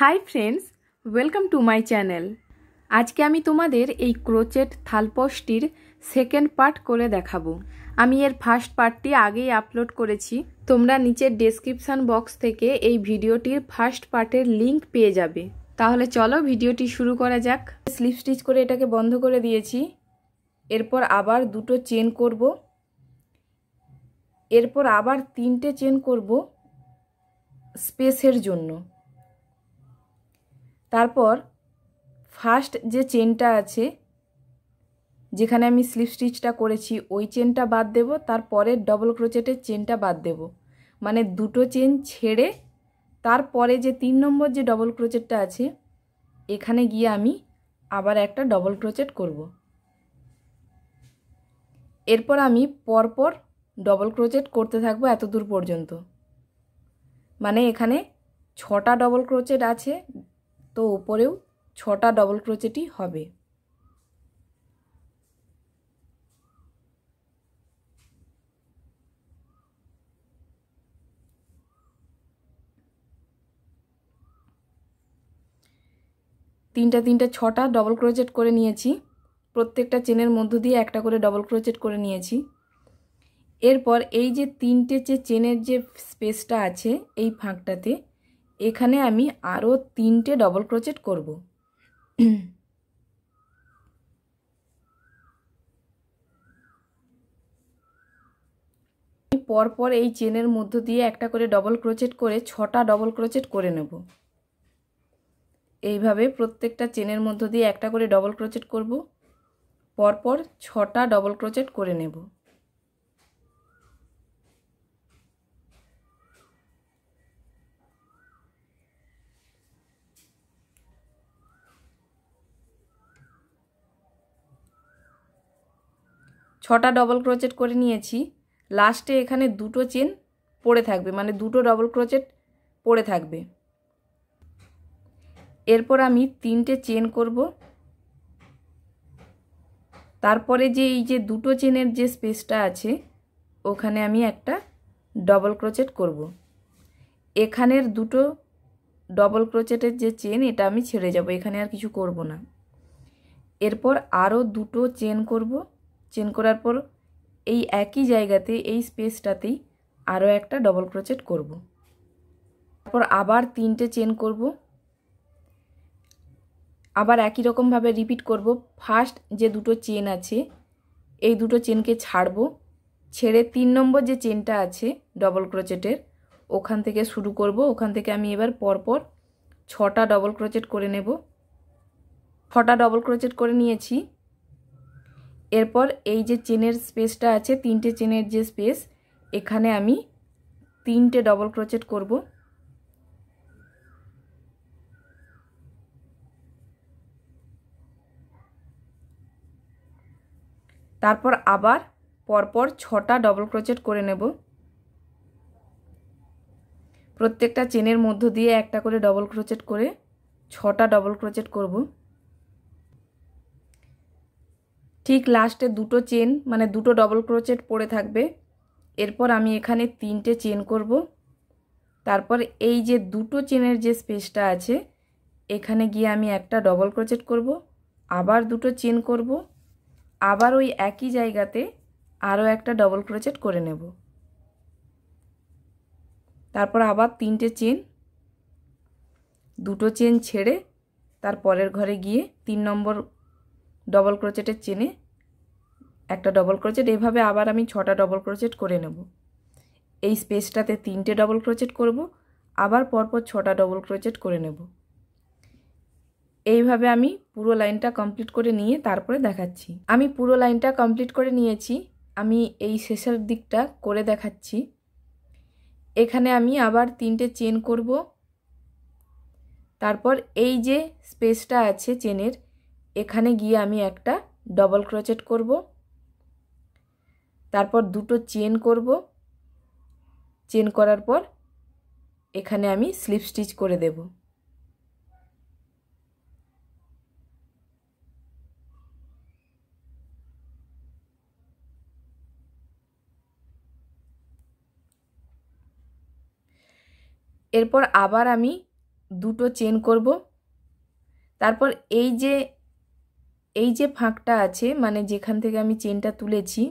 High friends welcome to my channel আজকে আমি তোমাদের এই ক্রোচেট থালপসটির সেকেন্ড পার্ট করে দেখাবো আমি এর ফার্স্ট পার্টটি আগেই আপলোড করেছি তোমরা নিচের ডেসক্রিপশান বক্স থেকে এই ভিডিওটির ফার্স্ট পার্টের লিংক পেয়ে যাবে তাহলে চলো ভিডিওটি শুরু করা যাক স্লিপ স্টিচ করে এটাকে বন্ধ করে দিয়েছি এরপর আবার দুটো চেন করব এরপর আবার তিনটে চেন করব স্পেসের জন্য তারপর ফার্স্ট যে চেনটা আছে যেখানে আমি স্লিপ স্টিচটা করেছি ওই চেনটা বাদ দেব তারপরের ডবল ক্রোচেটের চেনটা বাদ দেব মানে দুটো চেন ছেড়ে তারপরে যে তিন নম্বর যে ডবল ক্রোচেটটা আছে এখানে গিয়ে আমি আবার একটা ডবল ক্রোচেট করব এরপর আমি পরপর ডবল ক্রোচেট করতে থাকবো এত দূর পর্যন্ত মানে এখানে ছটা ডবল ক্রোচেট আছে তো ওপরেও ছটা ডবল ক্রোচেটি হবে তিনটা তিনটা ছটা ডবল ক্রোচেট করে নিয়েছি প্রত্যেকটা চেনের মধ্য দিয়ে একটা করে ডবল ক্রোচেট করে নিয়েছি এরপর এই যে তিনটে যে চেনের যে স্পেসটা আছে এই ফাঁকটাতে এখানে আমি আরও তিনটে ডবল ক্রোচেট করব পরপর এই চেনের মধ্য দিয়ে একটা করে ডবল ক্রোচেট করে ছটা ডবল ক্রোচেট করে নেব এইভাবে প্রত্যেকটা চেনের মধ্য দিয়ে একটা করে ডবল ক্রোচেট করব পরপর ছটা ডবল ক্রোচেট করে নেব ছটা ডবল ক্রোচেট করে নিয়েছি লাস্টে এখানে দুটো চেন পড়ে থাকবে মানে দুটো ডবল ক্রোচেট পড়ে থাকবে এরপর আমি তিনটে চেন করব তারপরে যে এই যে দুটো চেনের যে স্পেসটা আছে ওখানে আমি একটা ডবল ক্রোচেট করব। এখানের দুটো ডবল ক্রোচেটের যে চেন এটা আমি ছেড়ে যাব এখানে আর কিছু করব না এরপর আরও দুটো চেন করবো চেন করার পর এই একই জায়গাতে এই স্পেসটাতেই আরও একটা ডবল ক্রোচেট করব তারপর আবার তিনটে চেন করব আবার একই রকমভাবে রিপিট করব ফার্স্ট যে দুটো চেন আছে এই দুটো চেনকে ছাড়ব ছেড়ে তিন নম্বর যে চেনটা আছে ডবল ক্রোচেটের ওখান থেকে শুরু করব ওখান থেকে আমি এবার পরপর ছটা ডবল ক্রোচেট করে নেব ছটা ডবল ক্রোচেট করে নিয়েছি এরপর এই যে চেনের স্পেসটা আছে তিনটে চেনের যে স্পেস এখানে আমি তিনটে ডবল ক্রোচেট করব তারপর আবার পরপর ছটা ডবল ক্রোচেট করে নেব প্রত্যেকটা চেনের মধ্য দিয়ে একটা করে ডবল ক্রোচেট করে ছটা ডবল ক্রোচেট করবো ঠিক লাস্টে দুটো চেন মানে দুটো ডবল ক্রোচেট পড়ে থাকবে এরপর আমি এখানে তিনটে চেন করব তারপর এই যে দুটো চেনের যে স্পেসটা আছে এখানে গিয়ে আমি একটা ডবল ক্রোচেট করব আবার দুটো চেন করব আবার ওই একই জায়গাতে আরও একটা ডবল ক্রোচেট করে নেব তারপর আবার তিনটে চেন দুটো চেন ছেড়ে তার পরের ঘরে গিয়ে তিন নম্বর ডবল ক্রোচেটের চেনে একটা ডবল ক্রোচেট এভাবে আবার আমি ছটা ডবল ক্রোচেট করে নেব এই স্পেসটাতে তিনটে ডবল ক্রোচেট করব আবার পরপর ছটা ডবল ক্রোচেট করে নেব এইভাবে আমি পুরো লাইনটা কমপ্লিট করে নিয়ে তারপরে দেখাচ্ছি আমি পুরো লাইনটা কমপ্লিট করে নিয়েছি আমি এই শেষের দিকটা করে দেখাচ্ছি এখানে আমি আবার তিনটে চেন করব তারপর এই যে স্পেসটা আছে চেনের এখানে গিয়ে আমি একটা ডবল ক্রোচেট করব তারপর দুটো চেন করব চেন করার পর এখানে আমি স্লিপ স্টিচ করে দেব এরপর আবার আমি দুটো চেন করব তারপর এই যে এই যে ফাঁকটা আছে মানে যেখান থেকে আমি চেনটা তুলেছি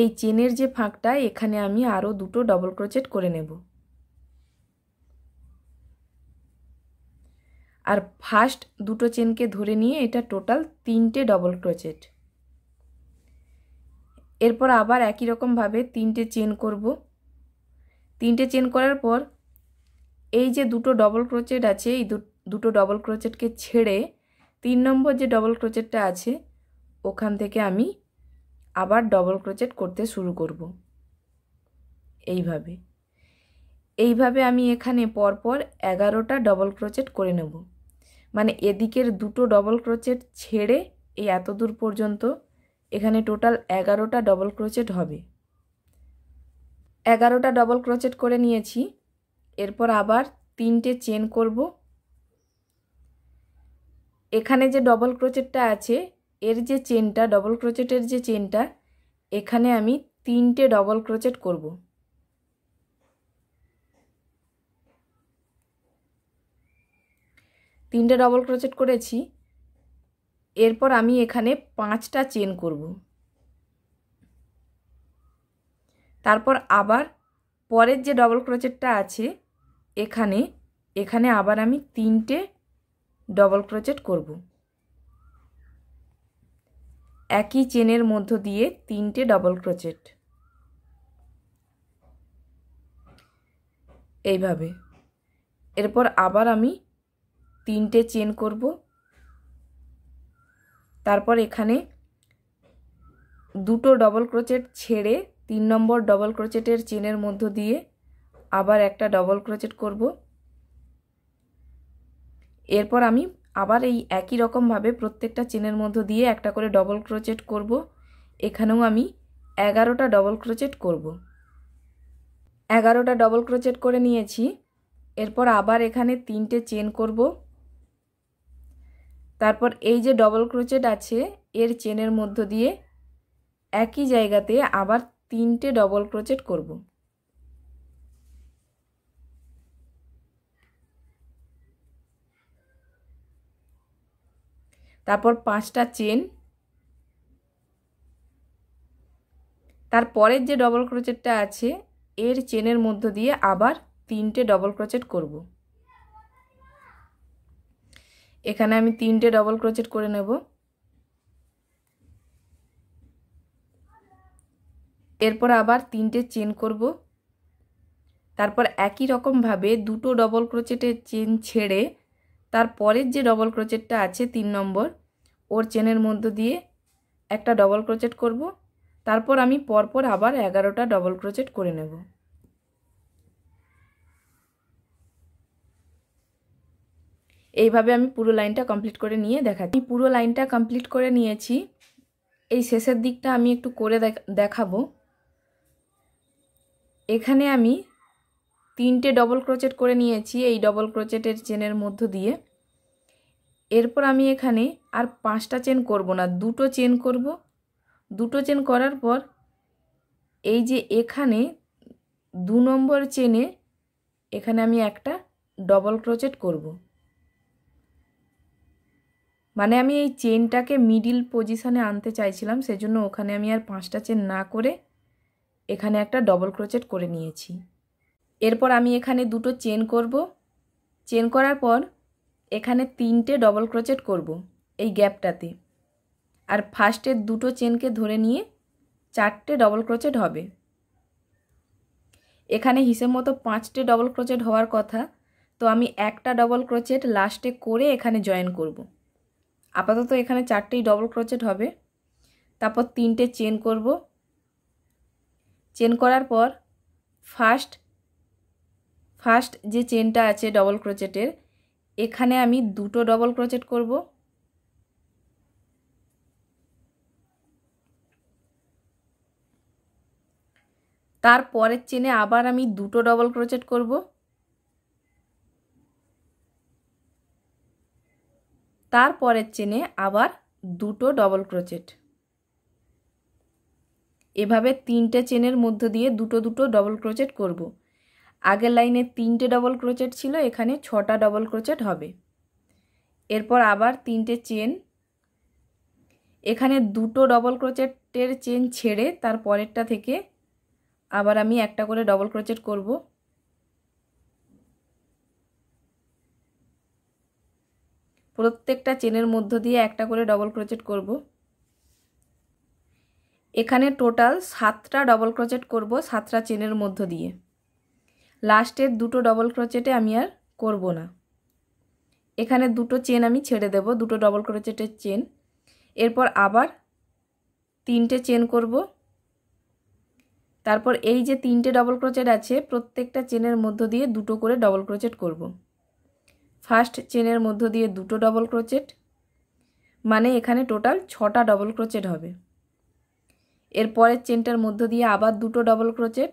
এই চেনের যে ফাঁকটা এখানে আমি আরও দুটো ডবল ক্রোচেট করে নেব আর ফার্স্ট দুটো চেনকে ধরে নিয়ে এটা টোটাল তিনটে ডবল ক্রোচেট এরপর আবার একই রকমভাবে তিনটে চেন করব তিনটে চেন করার পর এই যে দুটো ডবল ক্রোচেট আছে এই দুটো ডবল ক্রোচেটকে ছেড়ে তিন নম্বর যে ডবল ক্রোচেটটা আছে ওখান থেকে আমি আবার ডবল ক্রোচেট করতে শুরু করব এইভাবে এইভাবে আমি এখানে পরপর এগারোটা ডবল ক্রোচেট করে নেব মানে এদিকের দুটো ডবল ক্রোচেট ছেড়ে এই এত দূর পর্যন্ত এখানে টোটাল এগারোটা ডবল ক্রোচেট হবে এগারোটা ডবল ক্রোচেট করে নিয়েছি এরপর আবার তিনটে চেন করবো এখানে যে ডবল ক্রোচেটটা আছে এর যে চেনটা ডবল ক্রোচেটের যে চেনটা এখানে আমি তিনটে ডবল ক্রোচেট করব তিনটে ডবল ক্রোচেট করেছি এরপর আমি এখানে পাঁচটা চেন করব তারপর আবার পরের যে ডবল ক্রোচেটটা আছে এখানে এখানে আবার আমি তিনটে ডবল ক্রোচেট করব একই চেনের মধ্য দিয়ে তিনটে ডবল ক্রোচেট এইভাবে এরপর আবার আমি তিনটে চেন করব তারপর এখানে দুটো ডবল ক্রোচেট ছেড়ে তিন নম্বর ডবল ক্রোচেটের চেনের মধ্য দিয়ে আবার একটা ডবল ক্রোচেট করব এরপর আমি আবার এই একই রকমভাবে প্রত্যেকটা চেনের মধ্য দিয়ে একটা করে ডবল ক্রোচেট করব এখানেও আমি এগারোটা ডবল ক্রোচেট করব এগারোটা ডবল ক্রোচেট করে নিয়েছি এরপর আবার এখানে তিনটে চেন করব তারপর এই যে ডবল ক্রোচেট আছে এর চেনের মধ্য দিয়ে একই জায়গাতে আবার তিনটে ডবল ক্রোচেট করব তারপর পাঁচটা চেন তারপরের যে ডবল ক্রোচেটটা আছে এর চেনের মধ্য দিয়ে আবার তিনটে ডবল ক্রোচেট করব এখানে আমি তিনটে ডবল ক্রোচেট করে নেব এরপর আবার তিনটে চেন করব তারপর একই রকমভাবে দুটো ডবল ক্রোচেটের চেন ছেড়ে তারপরের যে ডবল ক্রোচেটটা আছে তিন নম্বর ওর চেনের মধ্য দিয়ে একটা ডবল ক্রোচেট করব তারপর আমি পরপর আবার এগারোটা ডবল ক্রোচেট করে নেব এইভাবে আমি পুরো লাইনটা কমপ্লিট করে নিয়ে দেখাচ্ছি পুরো লাইনটা কমপ্লিট করে নিয়েছি এই শেষের দিকটা আমি একটু করে দেখাবো এখানে আমি তিনটে ডবল ক্রোচেট করে নিয়েছি এই ডবল ক্রোচেটের চেনের মধ্য দিয়ে এরপর আমি এখানে আর পাঁচটা চেন করব না দুটো চেন করব দুটো চেন করার পর এই যে এখানে দু নম্বর চেনে এখানে আমি একটা ডবল ক্রোচেট করব মানে আমি এই চেনটাকে মিডিল পজিশানে আনতে চাইছিলাম সেজন্য ওখানে আমি আর পাঁচটা চেন না করে এখানে একটা ডবল ক্রোচেট করে নিয়েছি এরপর আমি এখানে দুটো চেন করব চেন করার পর এখানে তিনটে ডবল ক্রোচেট করব এই গ্যাপটাতে আর ফার্স্টের দুটো চেনকে ধরে নিয়ে চারটে ডবল ক্রোচেট হবে এখানে হিসেব মতো পাঁচটে ডবল ক্রোচেট হওয়ার কথা তো আমি একটা ডবল ক্রোচেট লাস্টে করে এখানে জয়েন করব। আপাতত এখানে চারটেই ডবল ক্রোচেট হবে তারপর তিনটে চেন করব চেন করার পর ফার্স্ট ফার্স্ট যে চেনটা আছে ডবল ক্রোচেটের এখানে আমি দুটো ডবল ক্রোচেট করব তার পরের চেনে আবার আমি দুটো ডবল ক্রোচেট করব তার পরের চেনে আবার দুটো ডবল ক্রোচেট এভাবে তিনটে চেনের মধ্য দিয়ে দুটো দুটো ডবল ক্রোচেট করবো আগের লাইনে তিনটে ডবল ক্রোচেট ছিল এখানে ছটা ডবল ক্রোচেট হবে এরপর আবার তিনটে চেন এখানে দুটো ডবল ক্রোচেটের চেন ছেড়ে তার পরেরটা থেকে আবার আমি একটা করে ডবল ক্রোচেট করব প্রত্যেকটা চেনের মধ্য দিয়ে একটা করে ডবল ক্রোচেট করব এখানে টোটাল সাতটা ডবল ক্রোচেট করব সাতটা চেনের মধ্য দিয়ে লাস্টের দুটো ডবল ক্রোচেটে আমি আর করব না এখানে দুটো চেন আমি ছেড়ে দেব দুটো ডবল ক্রোচেটের চেন এরপর আবার তিনটে চেন করব তারপর এই যে তিনটে ডবল ক্রোচেট আছে প্রত্যেকটা চেনের মধ্য দিয়ে দুটো করে ডবল ক্রোচেট করব। ফার্স্ট চেনের মধ্য দিয়ে দুটো ডবল ক্রোচেট মানে এখানে টোটাল ছটা ডবল ক্রোচেট হবে এরপরের চেনটার মধ্য দিয়ে আবার দুটো ডবল ক্রোচেট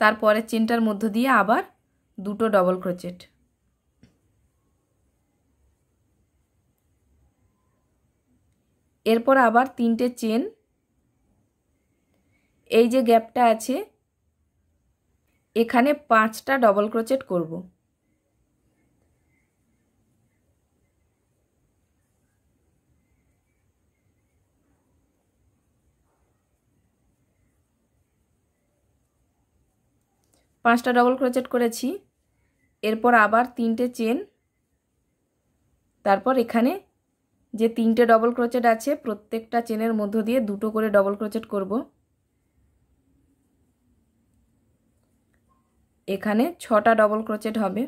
তারপরের চেনটার মধ্য দিয়ে আবার দুটো ডবল ক্রোচেট এরপর আবার তিনটে চেন এই যে গ্যাপটা আছে এখানে পাঁচটা ডবল ক্রোচেট করবো পাঁচটা ডবল ক্রোচেট করেছি এরপর আবার তিনটে চেন তারপর এখানে যে তিনটে ডবল ক্রোচেট আছে প্রত্যেকটা চেনের মধ্য দিয়ে দুটো করে ডবল ক্রোচেট করব এখানে ছটা ডবল ক্রোচেট হবে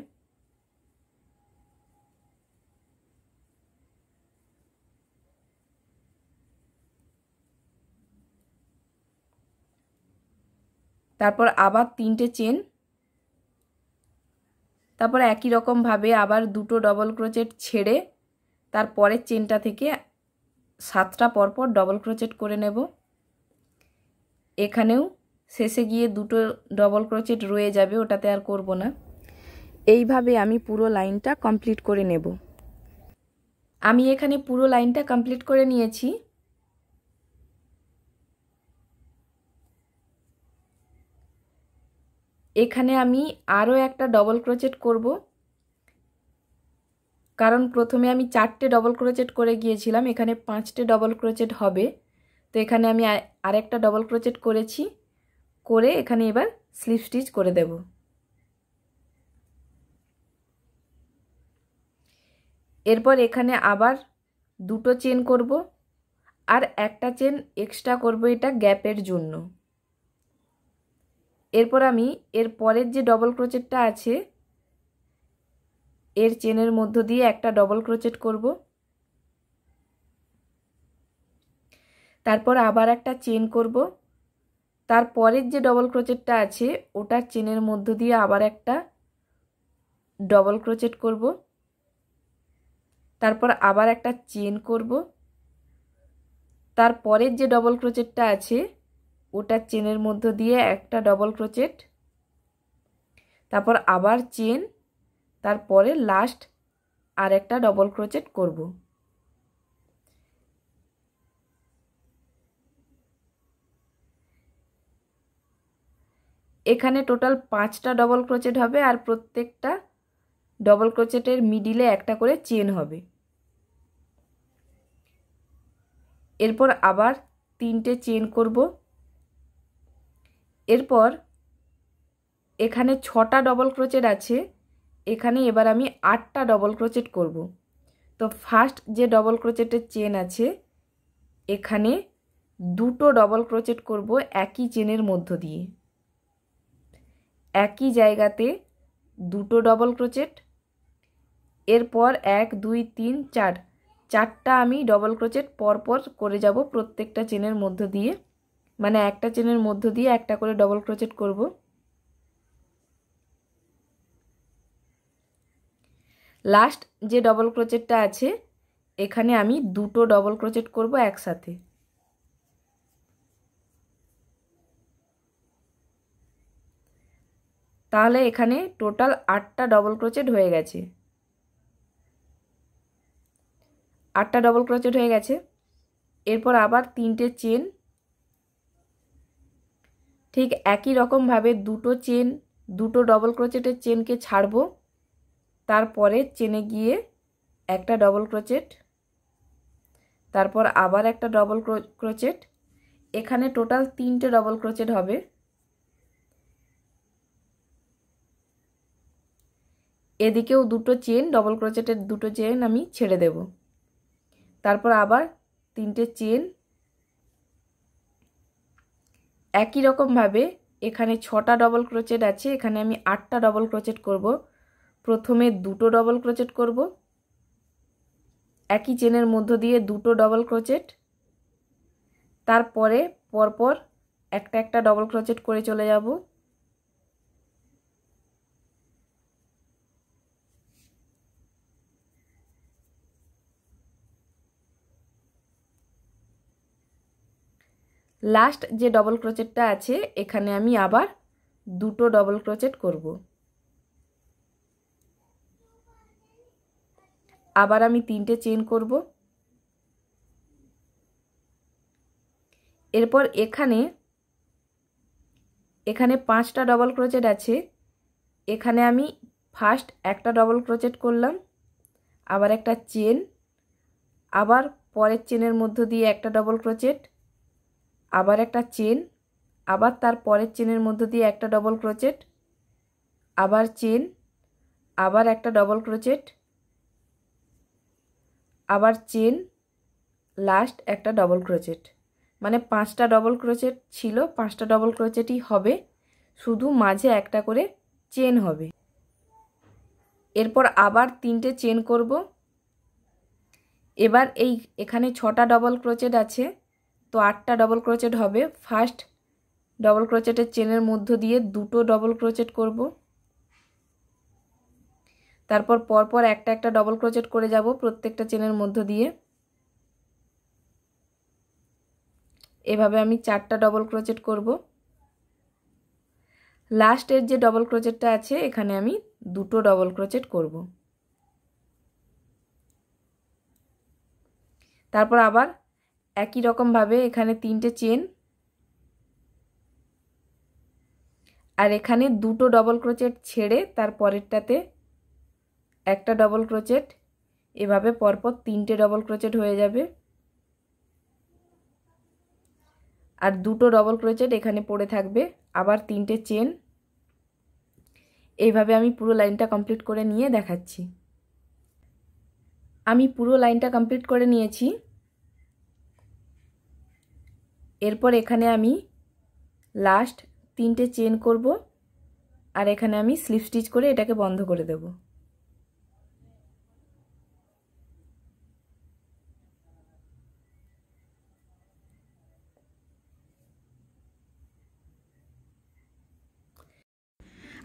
তারপর আবার তিনটে চেন তারপর একই রকমভাবে আবার দুটো ডবল ক্রোচেট ছেড়ে তারপরের চেনটা থেকে সাতটা পরপর ডবল ক্রোচেট করে নেব এখানেও শেষে গিয়ে দুটো ডবল ক্রোচেট রয়ে যাবে ওটাতে আর করব না এইভাবে আমি পুরো লাইনটা কমপ্লিট করে নেব আমি এখানে পুরো লাইনটা কমপ্লিট করে নিয়েছি এখানে আমি আরও একটা ডবল ক্রোচেট করব কারণ প্রথমে আমি চারটে ডবল ক্রোচেট করে গিয়েছিলাম এখানে পাঁচটে ডবল ক্রোচেট হবে তো এখানে আমি আরেকটা ডবল ক্রোচেট করেছি করে এখানে এবার স্লিপ স্টিচ করে দেব এরপর এখানে আবার দুটো চেন করব আর একটা চেন এক্সট্রা করব এটা গ্যাপের জন্য এরপর আমি এর পরের যে ডবল ক্রোচেটটা আছে এর চেনের মধ্য দিয়ে একটা ডবল ক্রোচেট করব তারপর আবার একটা চেন করব তার পরের যে ডবল ক্রোচেটটা আছে ওটার চেনের মধ্য দিয়ে আবার একটা ডবল ক্রোচেট করব তারপর আবার একটা চেন করব তার পরের যে ডবল ক্রোচেটটা আছে ওটার চেনের মধ্য দিয়ে একটা ডবল ক্রোচেট তারপর আবার চেন তারপরে লাস্ট আর একটা ডবল ক্রোচেট করব এখানে টোটাল পাঁচটা ডবল ক্রোচেট হবে আর প্রত্যেকটা ডবল ক্রোচেটের মিডিলে একটা করে চেন হবে এরপর আবার তিনটে চেন করব এরপর এখানে ছটা ডবল ক্রোচেট আছে এখানে এবার আমি আটটা ডবল ক্রোচেট করব তো ফার্স্ট যে ডবল ক্রোচেটের চেন আছে এখানে দুটো ডবল ক্রোচেট করব একই চেনের মধ্য দিয়ে একই জায়গাতে দুটো ডবল ক্রোচেট এরপর এক দুই তিন চার চারটা আমি ডবল ক্রোচেট পরপর করে যাব প্রত্যেকটা চেনের মধ্য দিয়ে মানে একটা চেনের মধ্য দিয়ে একটা করে ডবল ক্রোচেট করব লাস্ট যে ডবল ক্রোচেটটা আছে এখানে আমি দুটো ডবল ক্রোচেট করব একসাথে তাহলে এখানে টোটাল আটটা ডবল ক্রোচেট হয়ে গেছে আটটা ডবল ক্রোচেট হয়ে গেছে এরপর আবার তিনটে চেন ঠিক একই রকমভাবে দুটো চেন দুটো ডবল ক্রোচেটের চেনকে ছাড়ব তারপরে চেনে গিয়ে একটা ডবল ক্রোচেট তারপর আবার একটা ডবল ক্রোচেট এখানে টোটাল তিনটে ডবল ক্রোচেট হবে এদিকেও দুটো চেন ডবল ক্রোচেটের দুটো চেন আমি ছেড়ে দেব তারপর আবার তিনটে চেন একই রকমভাবে এখানে ছটা ডবল ক্রোচেট আছে এখানে আমি আটটা ডবল ক্রোচেট করব প্রথমে দুটো ডবল ক্রোচেট করব একই চেনের মধ্য দিয়ে দুটো ডবল ক্রোচেট তারপরে পরপর একটা একটা ডবল ক্রোচেট করে চলে যাব লাস্ট যে ডবল ক্রোচেটটা আছে এখানে আমি আবার দুটো ডবল ক্রোচেট করব আবার আমি তিনটে চেন করব এরপর এখানে এখানে পাঁচটা ডবল ক্রোচেট আছে এখানে আমি ফার্স্ট একটা ডবল ক্রোচেট করলাম আবার একটা চেন আবার পরের চেনের মধ্য দিয়ে একটা ডবল ক্রোচেট আবার একটা চেন আবার তার পরের চেনের মধ্য দিয়ে একটা ডবল ক্রোচেট আবার চেন আবার একটা ডবল ক্রোচেট আবার চেন লাস্ট একটা ডবল ক্রোচেট মানে পাঁচটা ডবল ক্রোচেট ছিল পাঁচটা ডবল ক্রোচেটই হবে শুধু মাঝে একটা করে চেন হবে এরপর আবার তিনটে চেন করব এবার এই এখানে ছটা ডবল ক্রোচেট আছে তো আটটা ডবল ক্রোচেট হবে ফার্স্ট ডবল ক্রোচেটের চেনের মধ্য দিয়ে দুটো ডবল ক্রোচেট করব তারপর পরপর একটা একটা ডবল ক্রোচেট করে যাব প্রত্যেকটা চেনের মধ্য দিয়ে এভাবে আমি চারটা ডবল ক্রোচেট করব লাস্টের যে ডবল ক্রোচেটটা আছে এখানে আমি দুটো ডবল ক্রোচেট করব তারপর আবার একই রকমভাবে এখানে তিনটে চেন আর এখানে দুটো ডবল ক্রোচেট ছেড়ে তার পরেরটাতে একটা ডবল ক্রোচেট এভাবে পরপর তিনটে ডবল ক্রোচেট হয়ে যাবে আর দুটো ডবল ক্রোচেট এখানে পড়ে থাকবে আবার তিনটে চেন এইভাবে আমি পুরো লাইনটা কমপ্লিট করে নিয়ে দেখাচ্ছি আমি পুরো লাইনটা কমপ্লিট করে নিয়েছি এরপর এখানে আমি লাস্ট তিনটে চেন করব আর এখানে আমি স্লিপ স্টিচ করে এটাকে বন্ধ করে দেব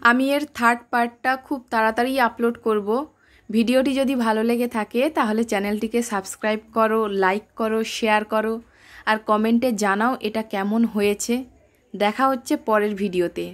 আমি এর থার্ড পার্টটা খুব তাড়াতাড়ি আপলোড করব ভিডিওটি যদি ভালো লেগে থাকে তাহলে চ্যানেলটিকে সাবস্ক্রাইব করো লাইক করো শেয়ার করো আর কমেন্টে জানাও এটা কেমন হয়েছে দেখা হচ্ছে পরের ভিডিওতে